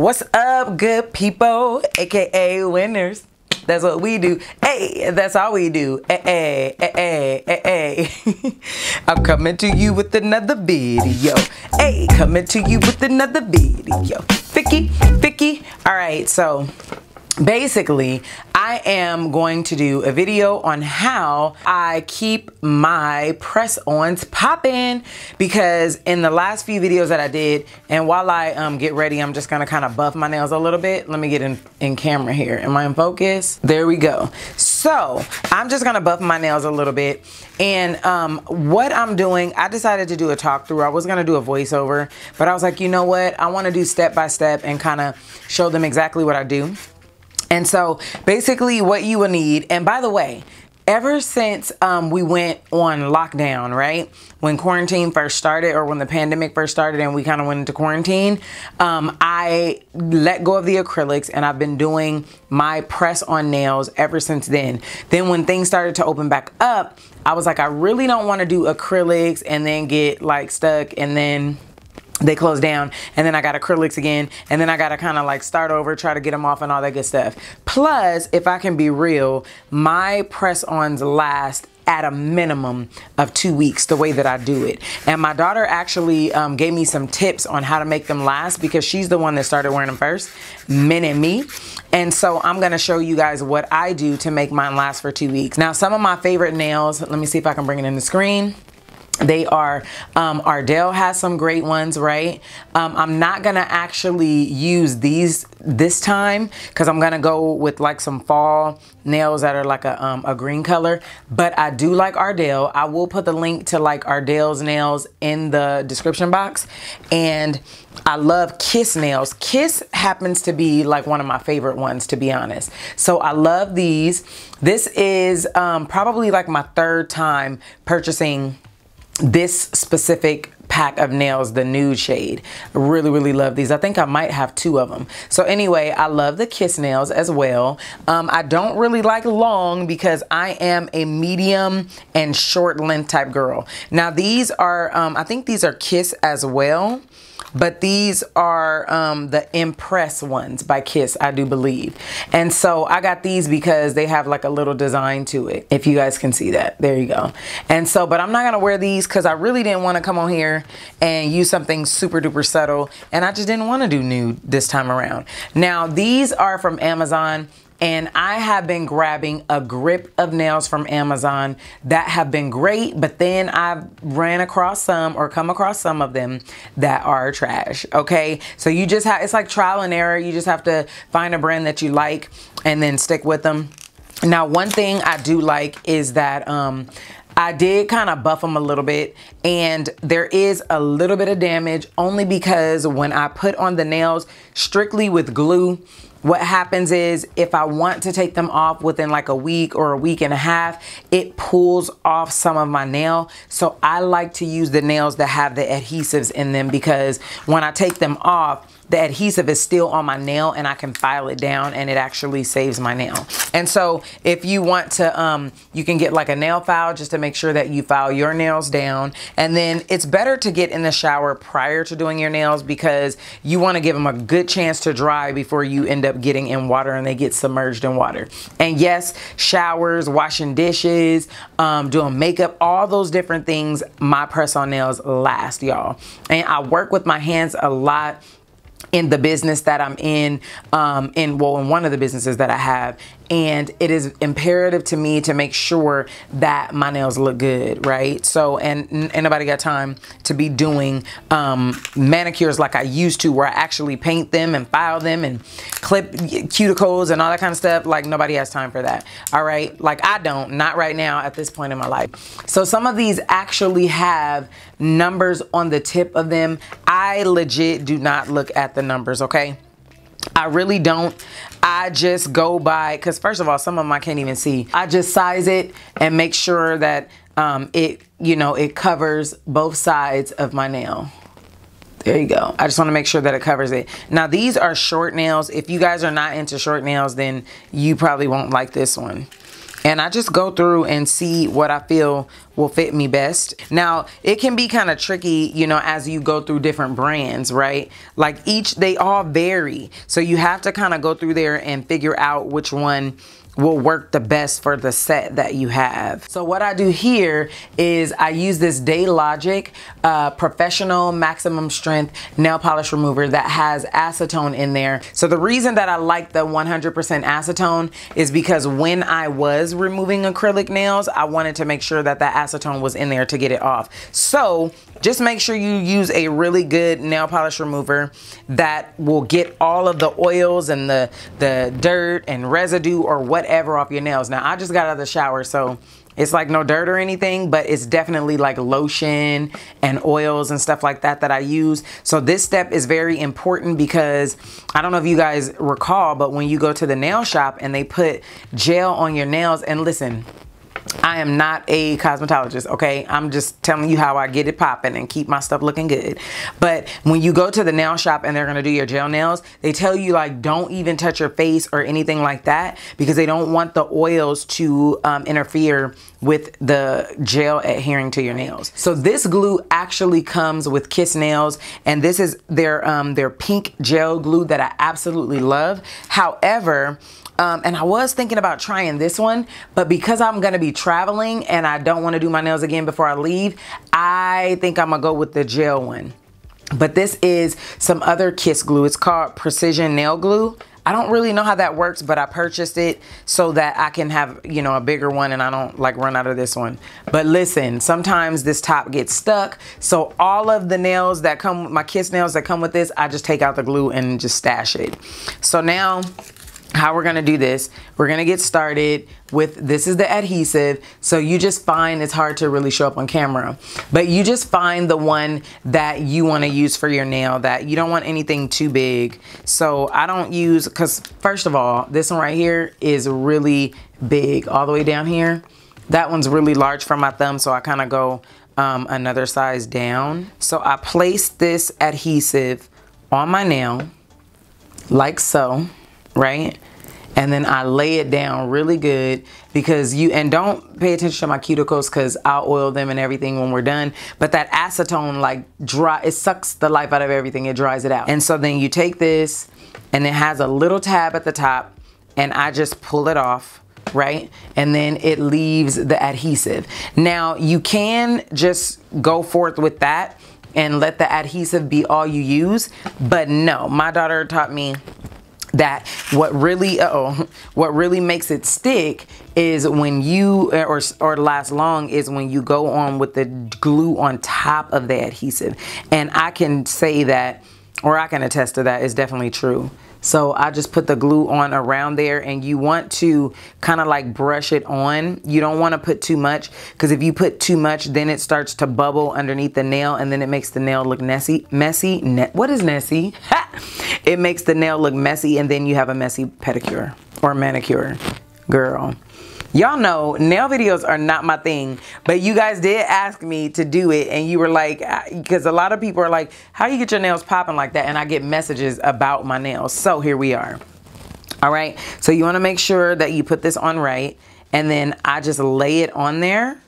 What's up, good people? AKA winners. That's what we do. Hey, that's all we do. Hey, hey, hey, hey, I'm coming to you with another video. Hey, coming to you with another video. Vicky, Vicky. All right, so basically I am going to do a video on how I keep my press ons popping because in the last few videos that I did and while I um, get ready I'm just gonna kind of buff my nails a little bit let me get in, in camera here am I in focus there we go so I'm just gonna buff my nails a little bit and um, what I'm doing I decided to do a talk through I was gonna do a voiceover but I was like you know what I want to do step by step and kind of show them exactly what I do and so basically what you will need, and by the way, ever since um, we went on lockdown, right? When quarantine first started, or when the pandemic first started, and we kind of went into quarantine, um, I let go of the acrylics and I've been doing my press on nails ever since then. Then, when things started to open back up, I was like, I really don't want to do acrylics and then get like stuck and then they close down and then I got acrylics again and then I got to kind of like start over try to get them off and all that good stuff plus if I can be real my press-ons last at a minimum of two weeks the way that I do it and my daughter actually um, gave me some tips on how to make them last because she's the one that started wearing them first men and me and so I'm gonna show you guys what I do to make mine last for two weeks now some of my favorite nails let me see if I can bring it in the screen they are um, Ardell has some great ones right um, I'm not gonna actually use these this time because I'm gonna go with like some fall nails that are like a, um, a green color but I do like Ardell I will put the link to like Ardell's nails in the description box and I love Kiss nails. Kiss happens to be like one of my favorite ones, to be honest. So I love these. This is um, probably like my third time purchasing this specific pack of nails the nude shade really really love these i think i might have two of them so anyway i love the kiss nails as well um, i don't really like long because i am a medium and short length type girl now these are um, i think these are kiss as well but these are um, the Impress ones by Kiss, I do believe. And so I got these because they have like a little design to it. If you guys can see that, there you go. And so, but I'm not gonna wear these because I really didn't want to come on here and use something super duper subtle. And I just didn't want to do nude this time around. Now, these are from Amazon and I have been grabbing a grip of nails from Amazon that have been great, but then I've ran across some or come across some of them that are trash. Okay, so you just have it's like trial and error. You just have to find a brand that you like and then stick with them. Now, one thing I do like is that um, I did kind of buff them a little bit and there is a little bit of damage only because when I put on the nails strictly with glue, what happens is if I want to take them off within like a week or a week and a half, it pulls off some of my nail. So I like to use the nails that have the adhesives in them because when I take them off, the adhesive is still on my nail and I can file it down and it actually saves my nail. And so if you want to, um, you can get like a nail file just to make sure that you file your nails down. And then it's better to get in the shower prior to doing your nails because you want to give them a good chance to dry before you end up getting in water and they get submerged in water. And yes, showers, washing dishes, um, doing makeup, all those different things, my press on nails last, y'all. And I work with my hands a lot in the business that I'm in, um, in well, in one of the businesses that I have, and it is imperative to me to make sure that my nails look good, right? So, and anybody nobody got time to be doing um, manicures like I used to, where I actually paint them and file them and clip cuticles and all that kind of stuff. Like nobody has time for that, all right? Like I don't, not right now at this point in my life. So some of these actually have numbers on the tip of them. I legit do not look at the numbers, okay? I really don't. I just go by, because first of all, some of them I can't even see. I just size it and make sure that um, it, you know, it covers both sides of my nail. There you go. I just want to make sure that it covers it. Now, these are short nails. If you guys are not into short nails, then you probably won't like this one and I just go through and see what I feel will fit me best. Now, it can be kind of tricky, you know, as you go through different brands, right? Like each, they all vary. So you have to kind of go through there and figure out which one will work the best for the set that you have. So what I do here is I use this Daylogic uh, Professional Maximum Strength Nail Polish Remover that has acetone in there. So the reason that I like the 100% acetone is because when I was removing acrylic nails, I wanted to make sure that that acetone was in there to get it off. So just make sure you use a really good nail polish remover that will get all of the oils and the, the dirt and residue or what whatever off your nails. Now, I just got out of the shower, so it's like no dirt or anything, but it's definitely like lotion and oils and stuff like that that I use. So this step is very important because I don't know if you guys recall, but when you go to the nail shop and they put gel on your nails and listen, I am not a cosmetologist, okay? I'm just telling you how I get it popping and keep my stuff looking good. But when you go to the nail shop and they're gonna do your gel nails, they tell you like don't even touch your face or anything like that because they don't want the oils to um, interfere with the gel adhering to your nails. So this glue actually comes with Kiss Nails and this is their, um, their pink gel glue that I absolutely love. However, um, and I was thinking about trying this one, but because I'm going to be traveling and I don't want to do my nails again before I leave, I think I'm going to go with the gel one. But this is some other Kiss glue. It's called Precision Nail Glue. I don't really know how that works, but I purchased it so that I can have, you know, a bigger one and I don't like run out of this one. But listen, sometimes this top gets stuck. So all of the nails that come, my kiss nails that come with this, I just take out the glue and just stash it. So now how we're gonna do this. We're gonna get started with this is the adhesive. So you just find it's hard to really show up on camera, but you just find the one that you wanna use for your nail that you don't want anything too big. So I don't use, cause first of all, this one right here is really big all the way down here. That one's really large for my thumb. So I kinda go um, another size down. So I place this adhesive on my nail like so right? And then I lay it down really good because you, and don't pay attention to my cuticles because I'll oil them and everything when we're done. But that acetone like dry, it sucks the life out of everything. It dries it out. And so then you take this and it has a little tab at the top and I just pull it off right? And then it leaves the adhesive. Now you can just go forth with that and let the adhesive be all you use, but no, my daughter taught me that what really oh what really makes it stick is when you uh, or or last long is when you go on with the glue on top of the adhesive and I can say that or I can attest to that is definitely true so I just put the glue on around there and you want to kind of like brush it on. You don't want to put too much because if you put too much, then it starts to bubble underneath the nail and then it makes the nail look messy. Messy. Ne what is messy? It makes the nail look messy and then you have a messy pedicure or manicure. Girl. Y'all know nail videos are not my thing, but you guys did ask me to do it and you were like, because a lot of people are like, how you get your nails popping like that? And I get messages about my nails. So here we are. All right. So you want to make sure that you put this on right and then I just lay it on there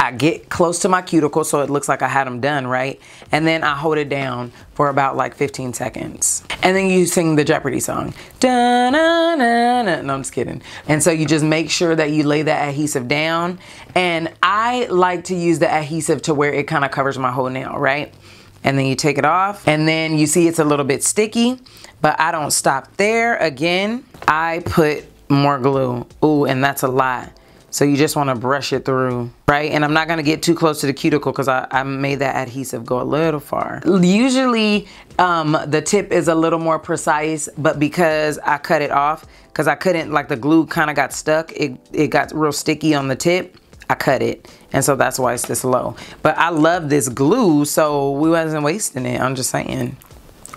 I get close to my cuticle so it looks like I had them done, right? And then I hold it down for about like 15 seconds. And then you sing the Jeopardy song. Da, na, na, na. No, I'm just kidding. And so you just make sure that you lay that adhesive down. And I like to use the adhesive to where it kind of covers my whole nail, right? And then you take it off and then you see it's a little bit sticky, but I don't stop there. Again, I put more glue. Ooh, and that's a lot. So you just wanna brush it through, right? And I'm not gonna get too close to the cuticle because I, I made that adhesive go a little far. Usually um, the tip is a little more precise, but because I cut it off, because I couldn't, like the glue kind of got stuck, it, it got real sticky on the tip. I cut it. And so that's why it's this low. But I love this glue, so we wasn't wasting it. I'm just saying,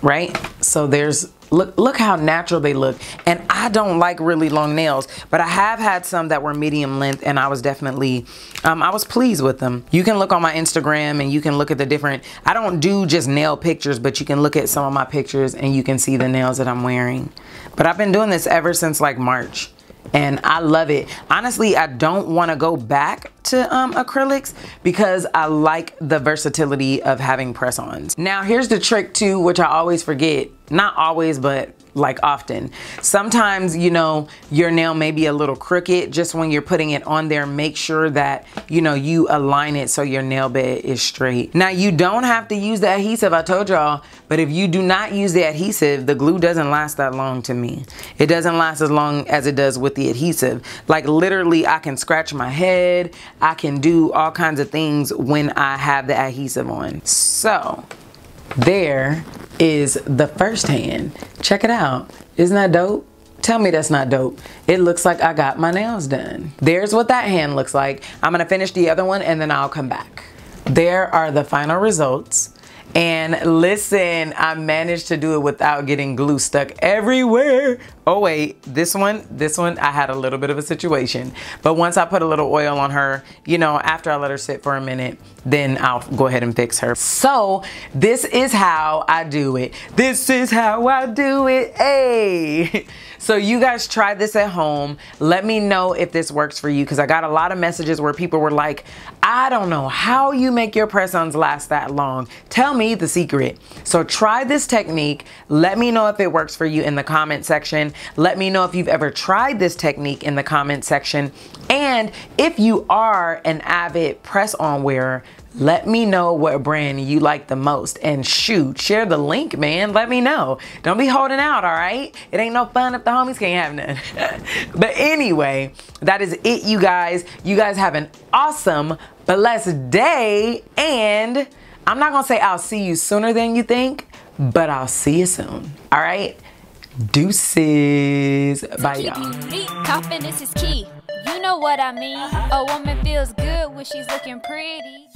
right? So there's Look, look how natural they look. And I don't like really long nails, but I have had some that were medium length and I was definitely, um, I was pleased with them. You can look on my Instagram and you can look at the different, I don't do just nail pictures, but you can look at some of my pictures and you can see the nails that I'm wearing. But I've been doing this ever since like March and I love it. Honestly, I don't want to go back to um, acrylics because I like the versatility of having press-ons. Now here's the trick too, which I always forget. Not always, but like often. Sometimes, you know, your nail may be a little crooked. Just when you're putting it on there, make sure that, you know, you align it so your nail bed is straight. Now, you don't have to use the adhesive, I told y'all, but if you do not use the adhesive, the glue doesn't last that long to me. It doesn't last as long as it does with the adhesive. Like literally, I can scratch my head. I can do all kinds of things when I have the adhesive on. So there is the first hand. Check it out. Isn't that dope? Tell me that's not dope. It looks like I got my nails done. There's what that hand looks like. I'm gonna finish the other one and then I'll come back. There are the final results. And listen, I managed to do it without getting glue stuck everywhere. Oh wait, this one, this one, I had a little bit of a situation. But once I put a little oil on her, you know, after I let her sit for a minute, then I'll go ahead and fix her. So this is how I do it. This is how I do it, hey. So you guys try this at home. Let me know if this works for you because I got a lot of messages where people were like, I don't know how you make your press ons last that long. Tell me the secret. So try this technique. Let me know if it works for you in the comment section. Let me know if you've ever tried this technique in the comment section. And if you are an avid press on wearer, let me know what brand you like the most and shoot, share the link, man. Let me know. Don't be holding out, all right? It ain't no fun if the homies can't have none. but anyway, that is it, you guys. You guys have an awesome blessed day. And I'm not going to say I'll see you sooner than you think, but I'll see you soon. All right? Deuces. Bye, y'all. Confidence is key. You know what I mean. A woman feels good when she's looking pretty.